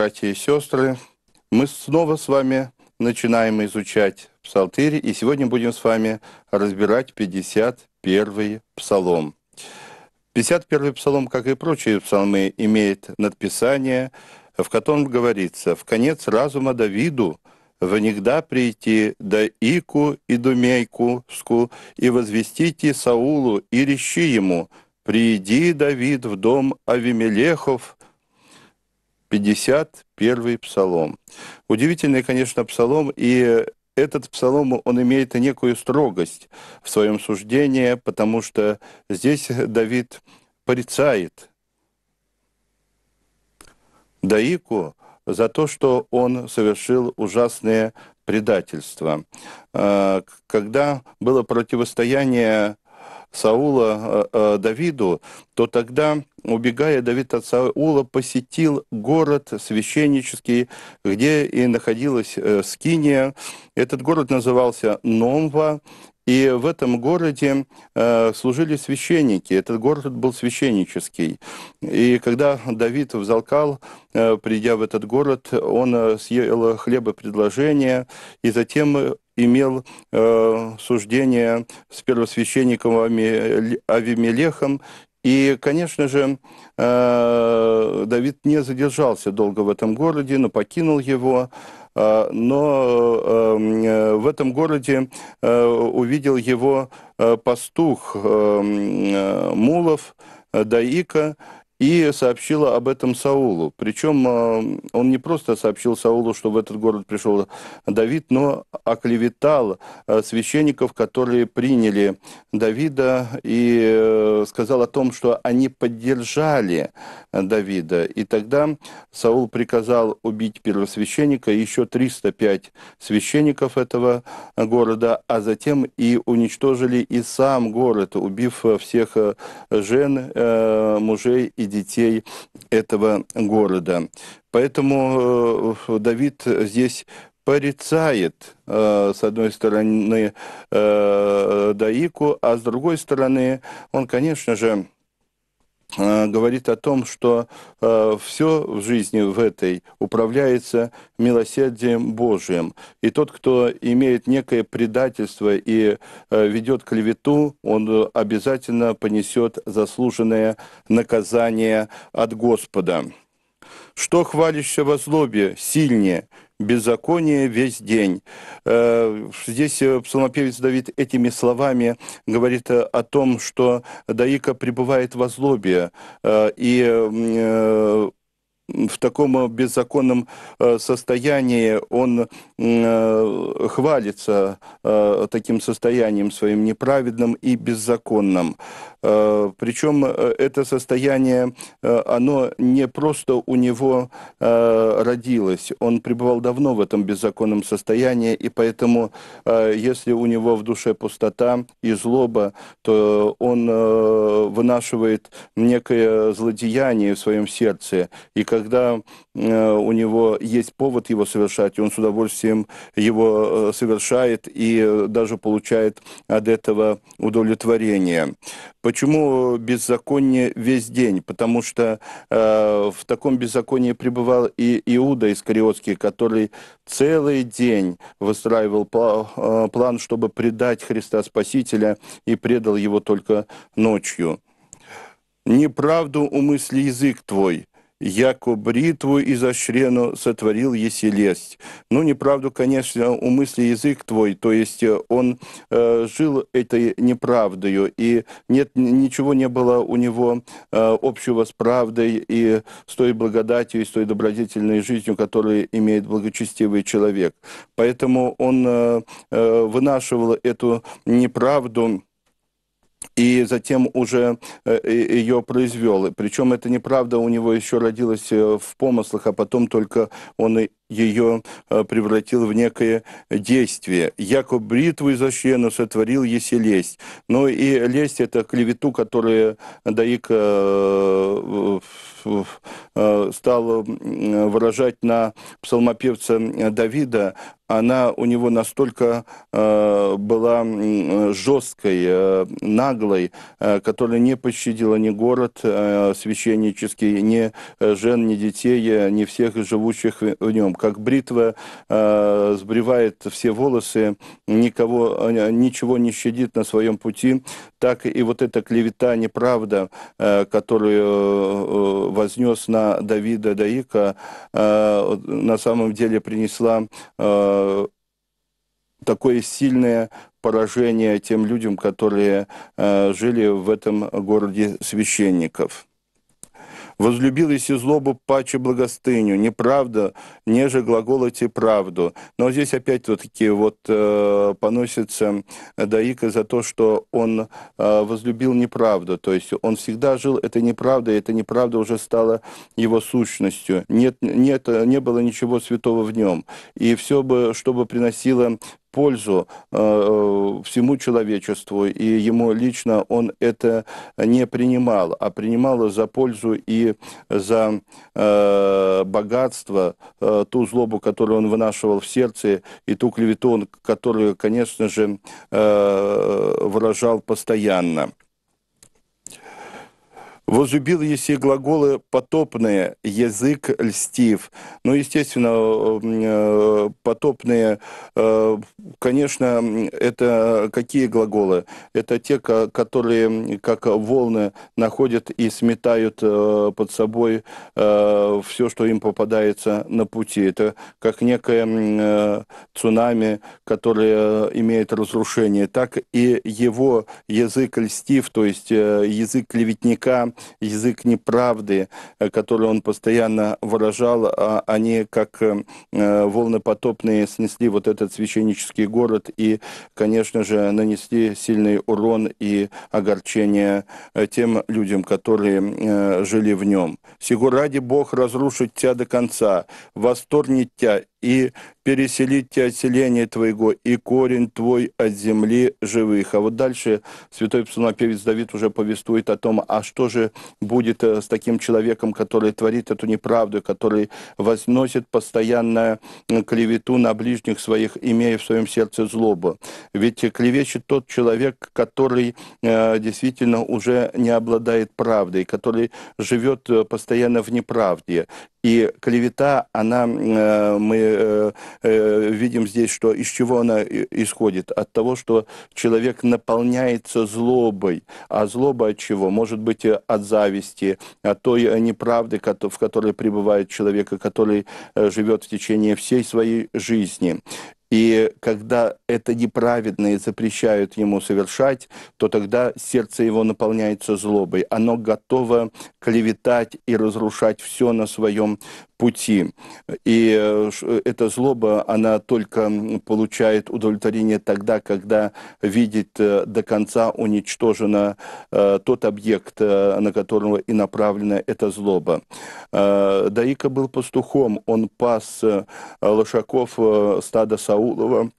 братья и сестры! Мы снова с вами начинаем изучать Псалтырь, и сегодня будем с вами разбирать 51-й Псалом. 51-й Псалом, как и прочие псалмы, имеет надписание, в котором говорится «В конец разума Давиду внегда прийти да Ику и Думейкуску и возвестите Саулу и рещи ему, приди, Давид, в дом Авимелехов, 51 псалом. Удивительный, конечно, псалом, и этот псалом, он имеет некую строгость в своем суждении, потому что здесь Давид порицает Даику за то, что он совершил ужасное предательство э, Когда было противостояние Саула э, э, Давиду, то тогда, убегая Давид от Саула, посетил город священнический, где и находилась э, Скиния. Этот город назывался Номва, и в этом городе э, служили священники. Этот город был священнический. И когда Давид взалкал, э, придя в этот город, он съел хлебопредложение, и затем имел э, суждение с первосвященником Авимелехом. И, конечно же, э, Давид не задержался долго в этом городе, но покинул его э, но э, эм, э, в этом городе увидел его пастух эм, Мулов, Даика, и сообщила об этом Саулу. Причем э, он не просто сообщил Саулу, что в этот город пришел Давид, но оклеветал э, священников, которые приняли Давида, и э, сказал о том, что они поддержали Давида. И тогда Саул приказал убить первосвященника, еще 305 священников этого города, а затем и уничтожили и сам город, убив всех жен, мужей и детей этого города. Поэтому э, Давид здесь порицает, э, с одной стороны, э, Даику, а с другой стороны, он, конечно же, Э, говорит о том, что э, все в жизни в этой управляется милосердием Божиим. И тот, кто имеет некое предательство и э, ведет клевету, он обязательно понесет заслуженное наказание от Господа. Что хвалишься во злобе сильнее, беззаконие весь день. Э, здесь э, псалмопевец Давид этими словами говорит э, о том, что Даика пребывает во злобе, и в таком э, беззаконном э, состоянии, он э, хвалится таким состоянием своим неправедным и беззаконным. Причем это состояние, оно не просто у него родилось, он пребывал давно в этом беззаконном состоянии, и поэтому, если у него в душе пустота и злоба, то он вынашивает некое злодеяние в своем сердце, и как когда э, у него есть повод его совершать, и он с удовольствием его э, совершает и э, даже получает от этого удовлетворение. Почему беззаконие весь день? Потому что в таком беззаконии пребывал и Иуда Искариотский, который целый день выстраивал план, чтобы предать Христа Спасителя, и предал его только ночью. Неправду умысли язык твой, яко бритву изощрену сотворил еси лесть. Ну, неправду, конечно, умысли язык твой, то есть э, он э, жил этой неправдою, и нет, ничего не было у него э, общего с правдой и с той благодатью, и с той добродетельной жизнью, которую имеет благочестивый человек. Поэтому он э, э вынашивал эту неправду, и затем уже э, ее произвел. Причем это неправда у него еще родилась э, в помыслах, а потом только он ее э, превратил в некое действие. «Яко бритву изощренно сотворил, еси лесть». Но ну и лесть – это клевету, которая Даика э, э, стал выражать на псалмопевца Давида, она у него настолько э, была жесткой, э, наглой, э, которая не пощадила ни город э, священнический, ни жен, ни детей, ни всех живущих в нем как бритва э, сбривает все волосы, никого, э, ничего не щадит на своем пути, так и вот эта клевета, неправда, э, которую э, э вознес на Давида Даика, э, на самом деле принесла э, такое сильное поражение тем людям, которые э, жили в этом городе священников. Возлюбилась и злобу паче благостыню, неправда неже глаголоте правду. Но здесь опять-таки вот э, поносится э, Даика за то, что он э, возлюбил неправду. То есть он всегда жил этой неправдой, и эта неправда уже стала его сущностью. Нет, нет, не было ничего святого в нем. И все бы, что бы приносило пользу э, э, всему человечеству, и ему лично он это не принимал, а принимал за пользу и за э, богатство, э, ту злобу, которую он вынашивал в сердце, и ту клевету, которую, конечно же, э, выражал постоянно. Возлюбил еси глаголы потопные, язык льстив. Ну, естественно, э, э, потопные, э, конечно, это какие глаголы? Это те, которые как волны находят и сметают под собой все, что им попадается на пути. Это как некое цунами, которое имеет разрушение, так и его язык льстив, то есть язык клеветника, язык неправды, э, который он постоянно выражал, они а, а как э, э, волны потопные снесли вот этот священнический город и, конечно же, нанесли сильный урон и огорчение тем людям, которые жили в нем. «Сего ради Бог разрушить тебя до конца, восторгнет тебя и переселить тебя от селения твоего, и корень твой от земли живых». А вот дальше святой псалмопевец Давид уже повествует о том, а что же будет э, с таким человеком, который творит эту неправду, который возносит постоянно клевету на ближних своих, имея в своем сердце злобу. Ведь клевещет тот человек, который э, действительно уже не обладает правдой, который живет э, постоянно в неправде, и клевета, она, э, мы э, э, видим здесь, что из чего она исходит? От того, что человек наполняется злобой. А злоба от чего? Может быть, от зависти, от той неправды, в которой пребывает человек, который живет в течение всей своей жизни. И когда это неправедное запрещают ему совершать, то тогда сердце его наполняется злобой. Оно готово клеветать и разрушать все на своем пути. И э, э, эта злоба, она только получает удовлетворение тогда, когда видит э, до конца уничтожено тот объект, на которого и направлена эта злоба. Даика был пастухом, он пас лошаков стада Саула, all over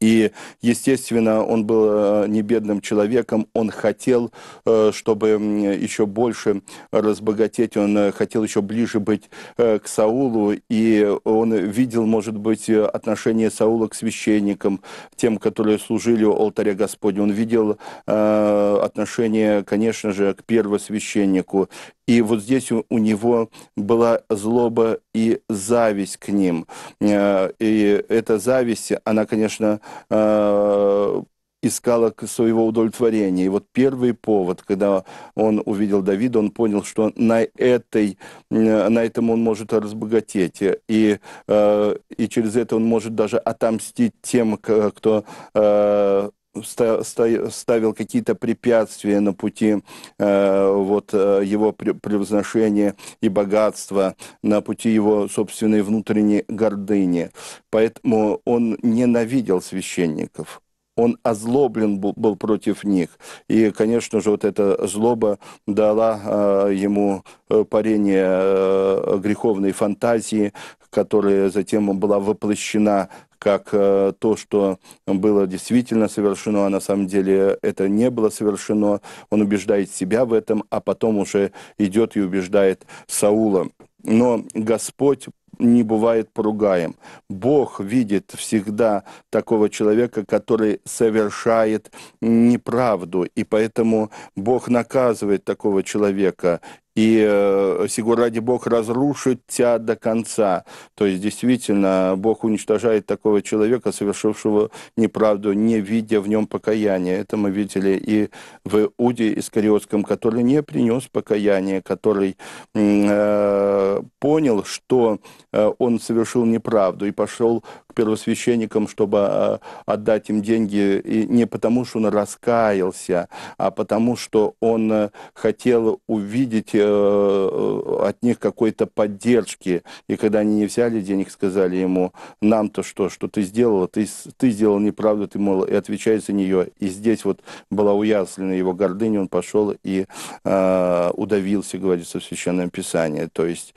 И, естественно, он был э, не бедным человеком, он хотел, э, чтобы еще больше разбогатеть, он э, хотел еще ближе быть к Саулу, и он видел, может быть, отношение Саула к священникам, тем, которые служили у алтаря Господня. Он видел отношение, конечно же, к первосвященнику. И вот здесь у него была злоба и зависть к ним. И эта зависть, она, конечно, э, искала своего удовлетворения. И вот первый повод, когда он увидел Давида, он понял, что на, этой, э, на этом он может разбогатеть. И, э, и через это он может даже отомстить тем, кто э, ставил какие-то препятствия на пути э, вот, э, его превозношения и богатства, на пути его собственной внутренней гордыни. Поэтому он ненавидел священников он озлоблен был, против них. И, конечно же, вот эта злоба дала а, ему э, парение э, греховной фантазии, которая затем была воплощена как э, то, что было действительно совершено, а на самом деле это не было совершено. Он убеждает себя в этом, а потом уже идет и убеждает Саула. Но Господь не бывает поругаем. Бог видит всегда такого человека, который совершает неправду, и поэтому Бог наказывает такого человека, и э, ради Бог разрушит тебя до конца. То есть, действительно, Бог уничтожает такого человека, совершившего неправду, не видя в нем покаяния. Это мы видели и в Уде Искариотском, который не принес покаяния, который э, понял, что э, он совершил неправду и пошел первосвященникам, чтобы а, отдать им деньги, и не потому, что он раскаялся, а потому, что он э, хотел увидеть э, э, от них какой-то поддержки. И когда они не взяли денег, сказали ему, нам-то что, что ты сделал, Ты, ты сделал неправду, ты, мол, и отвечай за нее. И здесь вот была уязвлена его гордыня, он пошел и э, удавился, говорится в Священном Писании. То есть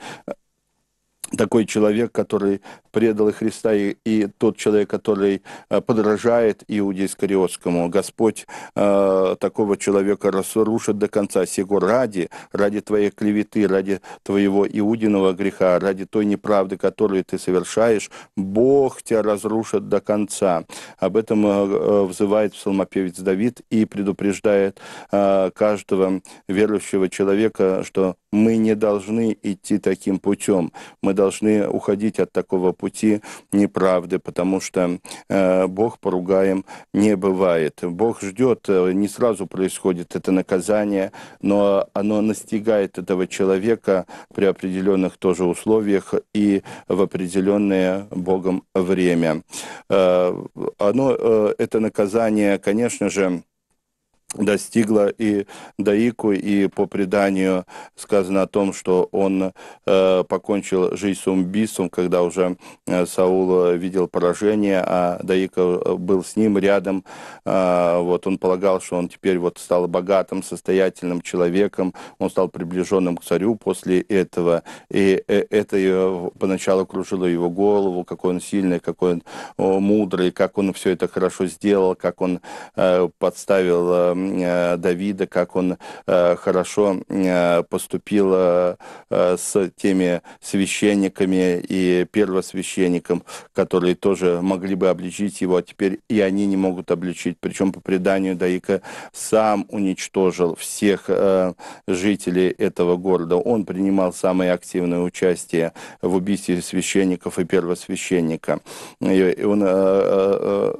такой человек, который предал Христа, и, и тот человек, который э, подражает Иуде Искариотскому. Господь э, такого человека разрушит до конца сего ради, ради твоей клеветы, ради твоего иудиного греха, ради той неправды, которую ты совершаешь, Бог тебя разрушит до конца. Об этом э, э взывает псалмопевец Давид и предупреждает э, каждого верующего человека, что мы не должны идти таким путем. Мы должны уходить от такого пути неправды, потому что э, Бог поругаем не бывает. Бог ждет, э, не сразу происходит это наказание, но оно настигает этого человека при определенных тоже условиях и в определенное Богом время. Э, оно, э, это наказание, конечно же, достигла и Даику, и по преданию сказано о том, что он э, покончил жизнь с убийством, когда уже э, Саул э, видел поражение, а Даика э, был с ним рядом. Э, вот он полагал, что он теперь вот стал богатым, состоятельным человеком, он стал приближенным к царю после этого, и э, это его, поначалу кружило его голову, какой он сильный, какой он о, мудрый, как он все это хорошо сделал, как он э, подставил э, Э, Давида, как он э, хорошо э, поступил с теми священниками и первосвященником, которые тоже могли бы обличить его, а теперь и они не могут обличить. Причем по преданию Даика сам уничтожил всех жителей этого города. Он принимал самое активное участие в убийстве священников и первосвященника. И он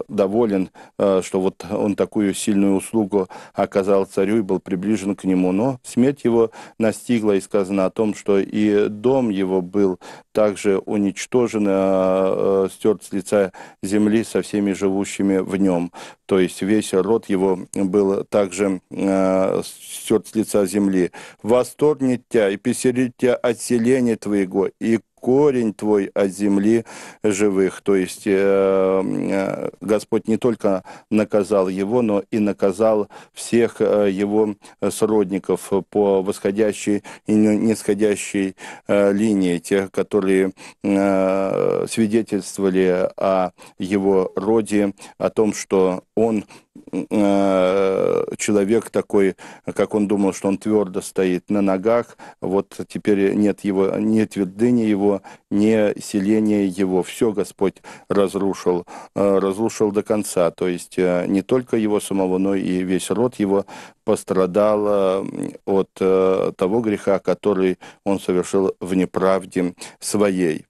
доволен, что вот он такую сильную услугу оказал царю и был приближен к нему. Но смерть его настигла, и сказано о том, что и дом его был также уничтожен, э, стерт с лица земли со всеми живущими в нем. То есть весь род его был также э, стерт с лица земли. «Восторгнет тебя и песелит тебя от селения твоего, и корень твой от земли живых. То есть э, э, Господь не только наказал его, но и наказал всех э, его сродников по восходящей и нисходящей э, линии, тех, которые э, свидетельствовали о его роде, о том, что он Э, человек такой, как он думал, что он твердо стоит на ногах, вот теперь нет его, ни твердыни его, ни селения его. Все Господь разрушил, э, разрушил до конца. То есть э, не только его самого, но и весь род его пострадал от того греха, который он совершил в неправде своей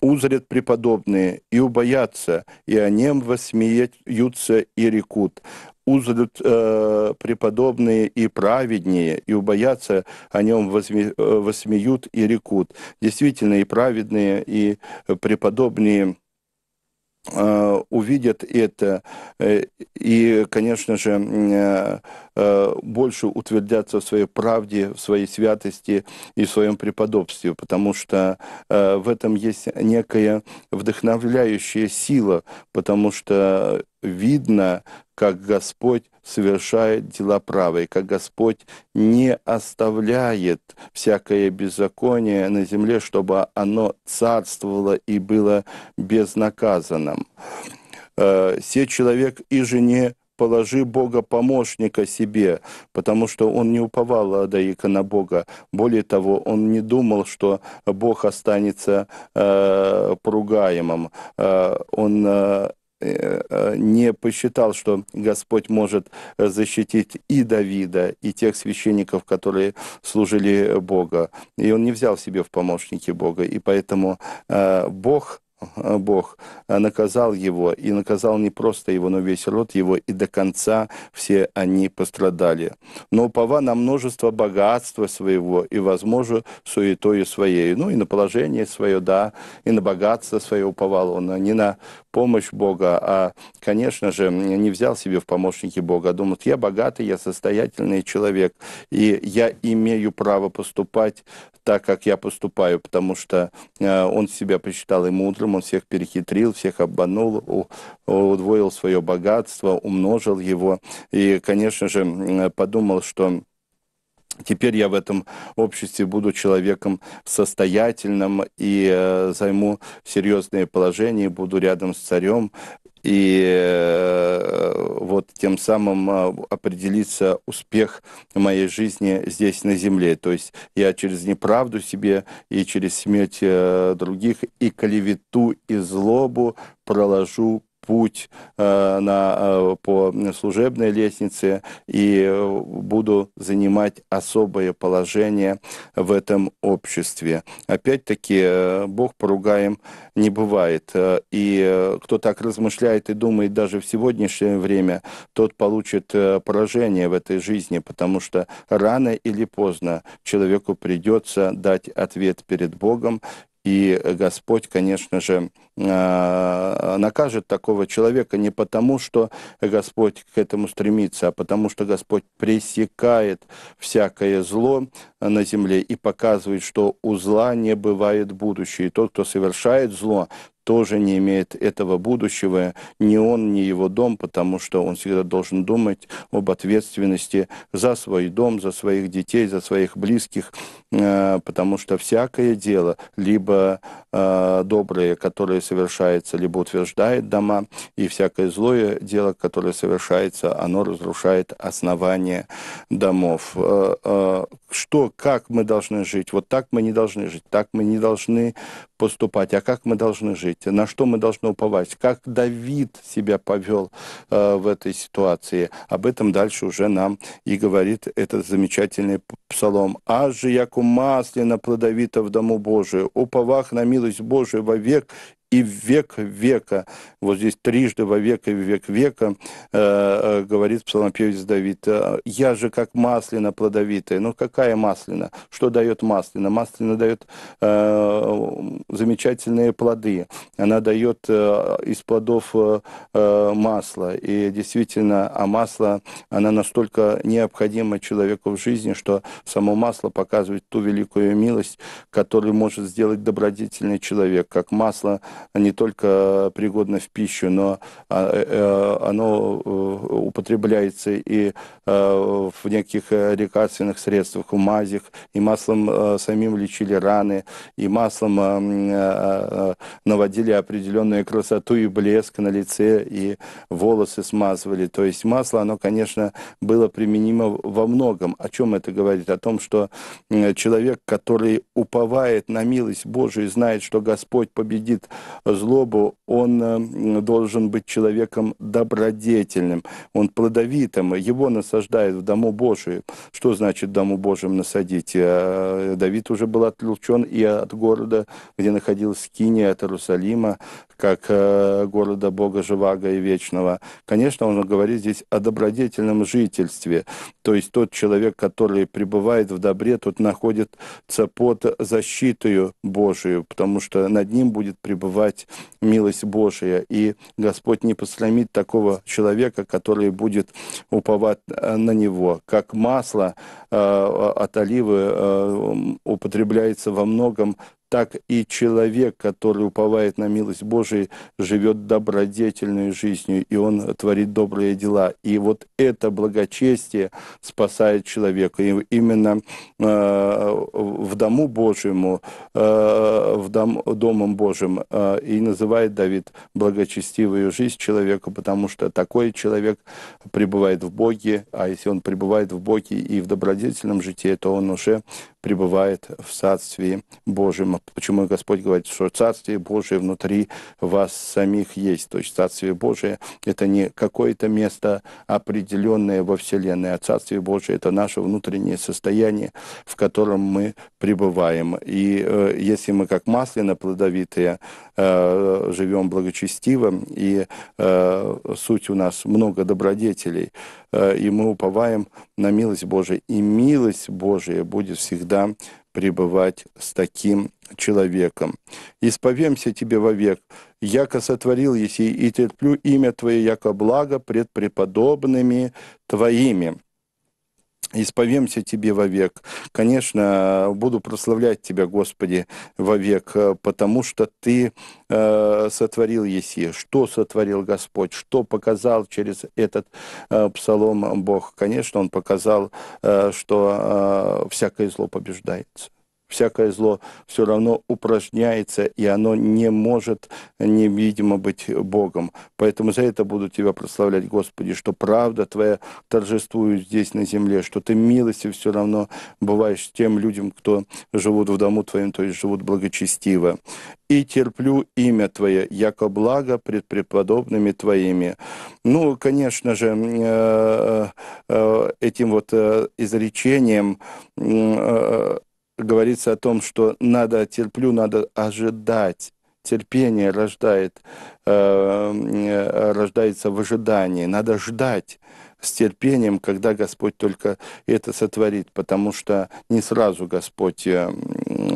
узрят преподобные, и убоятся, и о нем восмеются и рекут. Узрят э, преподобные и праведные и убоятся, о нем возме, э, восмеют и рекут. Действительно, и праведные, и преподобные – Э, увидят это э, и, конечно же, э, больше утвердятся в своей правде, в своей святости и в своем преподобстве, потому что в этом есть некая вдохновляющая сила, потому что видно, как Господь совершает дела правые, как Господь не оставляет всякое беззаконие на земле, чтобы оно царствовало и было безнаказанным. Э, «Се человек и жене положи Бога помощника себе, потому что он не уповал Ладаика на Бога. Более того, он не думал, что Бог останется э, поругаемым. Э, он э, Э, не посчитал, что Господь может защитить и Давида, и тех священников, которые служили Бога. И он не взял себе в помощники Бога. И поэтому э, Бог а, Бог э, наказал его, и наказал не просто его, но весь род его, и до конца все они пострадали. Но упова на множество богатства своего и, возможно, суетою своей. Ну и на положение свое, да, и на богатство свое уповал он, а не на помощь Бога, а, конечно же, не взял себе в помощники Бога, а думал, я богатый, я состоятельный человек, и я имею право поступать так, как я поступаю, потому что э, он себя посчитал и мудрым, которым он всех перехитрил, всех обманул, удвоил свое богатство, умножил его. И, конечно же, подумал, что Теперь я в этом обществе буду человеком состоятельным и э, займу серьезные положения, буду рядом с царем, и э, вот тем самым а, определится успех моей жизни здесь на земле. То есть я через неправду себе и через смерть э, других и клевету и злобу проложу путь э, на, э, по служебной лестнице и э, буду занимать особое положение в этом обществе. Опять-таки, Бог поругаем не бывает. И кто так размышляет и думает даже в сегодняшнее время, тот получит поражение в этой жизни, потому что рано или поздно человеку придется дать ответ перед Богом, и Господь, конечно же, а, накажет такого человека не потому, что Господь к этому стремится, а потому, что Господь пресекает всякое зло на земле и показывает, что у зла не бывает будущего. И тот, кто совершает зло, тоже не имеет этого будущего, ни он, ни его дом, потому что он всегда должен думать об ответственности за свой дом, за своих детей, за своих близких, э, потому что всякое дело, либо э, доброе, которое совершается, либо утверждает дома, и всякое злое дело, которое совершается, оно разрушает основание домов. Э, что, как мы должны жить? Вот так мы не должны жить, так мы не должны поступать, а как мы должны жить? думаете, на что мы должны уповать? Как Давид себя повел э, в этой ситуации? Об этом дальше уже нам и говорит этот замечательный псалом. «Аж же, як у масли на плодовито в дому Божию, уповах на милость Божию вовек, и век века. Вот здесь трижды во век и век века э, э говорит псалмопевец Давид. «Э, я же как маслина плодовитая. Ну какая маслина? Что дает маслина? Маслина дает э, замечательные плоды. Она дает э, из плодов э, э, масло. И действительно, а масло, она настолько необходима человеку в жизни, что само масло показывает ту великую милость, которую может сделать добродетельный человек. Как масло – не только пригодно в пищу, но а, э, э, оно э, употребляется и в неких лекарственных средствах, в мазях, и маслом самим лечили раны, и маслом наводили определенную красоту и блеск на лице, и волосы смазывали. То есть масло, оно, конечно, было применимо во многом. О чем это говорит? О том, что человек, который уповает на милость Божию и знает, что Господь победит злобу, он э, должен быть человеком добродетельным, он плодовитым. Его насаждают в Дому Божию. Что значит Дому Божьим насадить? Э, Давид уже был отлучен и от города, где находилась Киния, от Иерусалима, как э, города Бога Живаго и Вечного. Конечно, он говорит здесь о добродетельном жительстве. То есть тот человек, который пребывает в добре, тот находится под защитой Божию, потому что над ним будет пребывать переживать милость Божия. И Господь не посрамит такого человека, который будет уповать э, на него. Как масло э, от оливы э, употребляется во многом так и человек, который уповает на милость Божию, живет добродетельной жизнью, и он творит добрые дела. И вот это благочестие спасает человека. И именно э, в дому Божьему, э, в дом, домом Божьим, э, и называет Давид благочестивую жизнь человека, потому что такой человек пребывает в Боге, а если он пребывает в Боге и в добродетельном житии, то он уже пребывает в Царстве Божьем почему Господь говорит, что Царствие Божие внутри вас самих есть? То есть Царствие Божие — это не какое-то место определенное во Вселенной, а Царствие Божие — это наше внутреннее состояние, в котором мы пребываем. И э, если мы как маслина плодовитые э, живем благочестиво, и э, суть у нас много добродетелей, э, и мы уповаем на милость Божию, и милость Божия будет всегда пребывать с таким человеком. Исповемся Тебе вовек, яко сотворил еси, и терплю имя Твое, яко благо пред преподобными Твоими». Исповемся Тебе вовек. Конечно, буду прославлять Тебя, Господи, вовек, потому что Ты э, сотворил Еси. Что сотворил Господь? Что показал через этот э, псалом Бог? Конечно, Он показал, э, что э, всякое зло побеждается всякое зло все равно упражняется, и оно не может невидимо быть Богом. Поэтому за это буду Тебя прославлять, Господи, что правда Твоя торжествует здесь на земле, что Ты милости все равно бываешь тем людям, кто живут в дому Твоем, то есть живут благочестиво. «И терплю имя Твое, яко благо пред преподобными Твоими». Ну, конечно же, э, э, э, этим вот изречением говорится о том, что надо терплю, надо ожидать. Терпение рождает, э, э, рождается в ожидании. Надо ждать с терпением, когда Господь только это сотворит, потому что не сразу Господь э,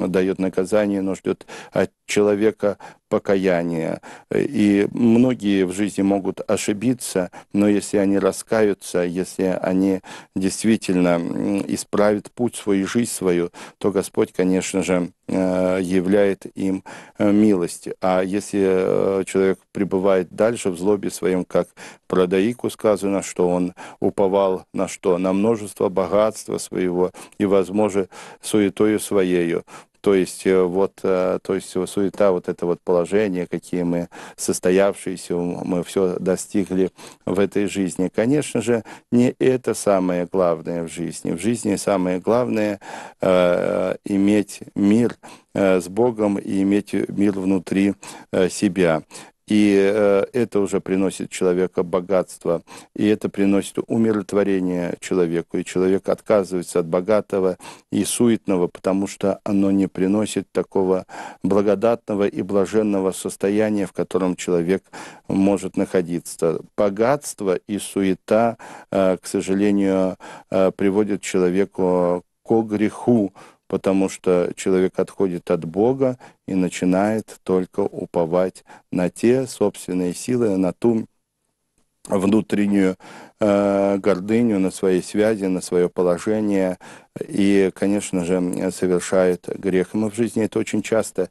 дает наказание, но ждет от человека покаяния. И многие в жизни могут ошибиться, но если они раскаются, если они действительно исправят путь свою жизнь свою, то Господь, конечно же, э, являет им э, милость. А если э, человек пребывает дальше в злобе своем, как продаику сказано, что он уповал на что? На множество богатства своего и, возможно, суетою своею. То есть э, вот, э, то есть суета, вот это вот положение, какие мы состоявшиеся, мы все достигли в этой жизни. Конечно же, не это самое главное в жизни. В жизни самое главное э, иметь мир э, с Богом и иметь мир внутри себя. И э, это уже приносит человека богатство, и это приносит умиротворение человеку. И человек отказывается от богатого и суетного, потому что оно не приносит такого благодатного и блаженного состояния, в котором человек может находиться. Богатство и суета, э, к сожалению, э, приводят человеку к греху, потому что человек отходит от Бога и начинает только уповать на те собственные силы, на ту внутреннюю э, гордыню, на свои связи, на свое положение и, конечно же, совершает грех. Мы в жизни это очень часто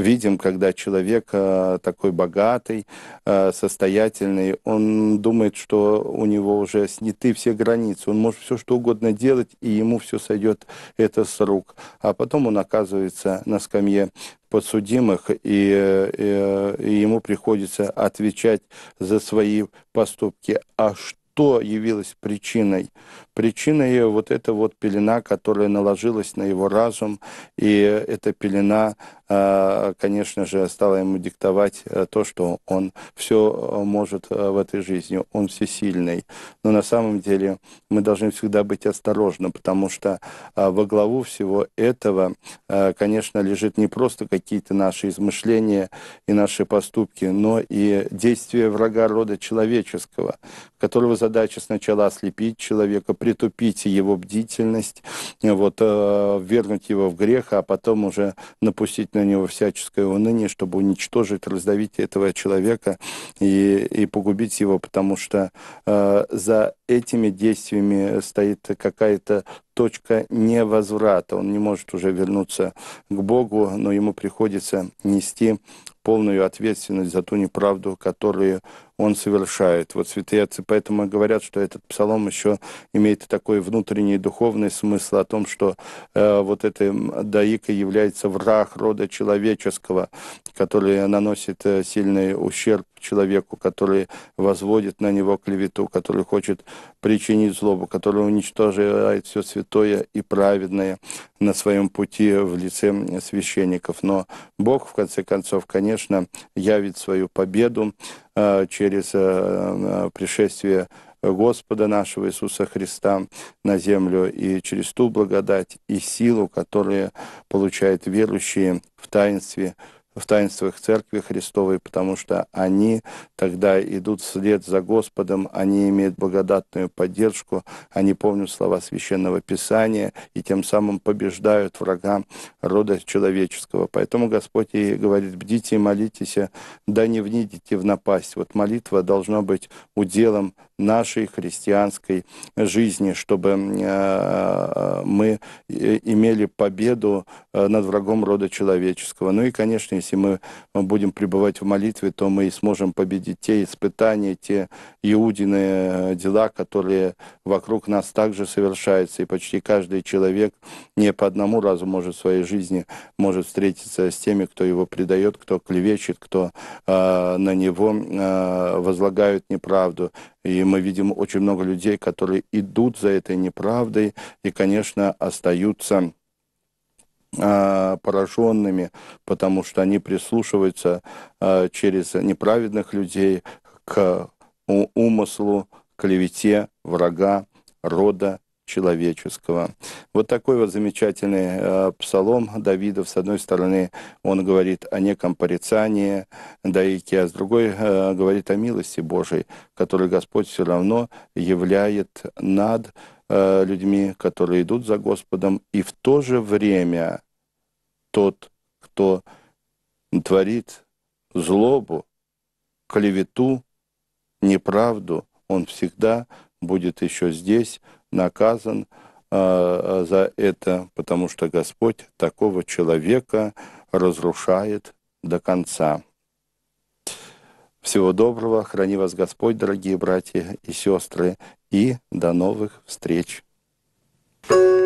видим, когда человек э, такой богатый, э, состоятельный, он думает, что у него уже сняты все границы, он может все что угодно делать, и ему все сойдет это с рук. А потом он оказывается на скамье подсудимых, и, и, э, и ему приходится отвечать за свои поступки. А что что явилось причиной? Причиной вот эта вот пелена, которая наложилась на его разум, и эта пелена, а, конечно же, стала ему диктовать э, то, что он все э, может э, в этой жизни, он всесильный. Но на самом деле мы должны всегда быть осторожны, потому что а, во главу всего этого, конечно, лежит не просто какие-то наши измышления и наши поступки, но и действия врага рода человеческого, которого задумывается задача сначала ослепить человека, притупить его бдительность, вот, э, вернуть его в грех, а потом уже напустить на него всяческое уныние, чтобы уничтожить, раздавить этого человека и, и погубить его, потому что э, за этими действиями стоит какая-то точка невозврата. Он не может уже вернуться к Богу, но ему приходится нести полную ответственность за ту неправду, которую он совершает. Вот святые отцы поэтому говорят, что этот псалом еще имеет такой внутренний духовный смысл о том, что э, вот эта даика является враг рода человеческого, который наносит э, сильный ущерб человеку, который возводит на него клевету, который хочет причинить злобу, который уничтожает все святое и праведное на своем пути в лице священников. Но Бог, в конце концов, конечно, явит свою победу Э, через э, э, пришествие Господа нашего Иисуса Христа на землю и через ту благодать и силу, которые получают верующие в таинстве в таинствах Церкви Христовой, потому что они тогда идут вслед за Господом, они имеют благодатную поддержку, они помнят слова Священного Писания и тем самым побеждают врага рода человеческого. Поэтому Господь и говорит, бдите и молитесь, да не внидите в напасть. Вот молитва должна быть уделом нашей христианской жизни, чтобы э, мы э, имели победу э, над врагом рода человеческого. Ну и, конечно, если мы будем пребывать в молитве, то мы и сможем победить те испытания, те иудины дела, которые вокруг нас также совершаются. И почти каждый человек не по одному разу может в своей жизни может встретиться с теми, кто его предает, кто клевещет, кто э, на него э, возлагают неправду. И мы видим очень много людей, которые идут за этой неправдой и, конечно, остаются а, пораженными, потому что они прислушиваются а, через неправедных людей к умыслу, клевете врага, рода человеческого. Вот такой вот замечательный э, псалом Давидов. С одной стороны, он говорит о неком порицании Даики, а с другой э, говорит о милости Божией, которую Господь все равно являет над э, людьми, которые идут за Господом. И в то же время тот, кто творит злобу, клевету, неправду, он всегда будет еще здесь, наказан а, а, за это, потому что Господь такого человека разрушает до конца. Всего доброго, храни вас Господь, дорогие братья и сестры, и до новых встреч. thank you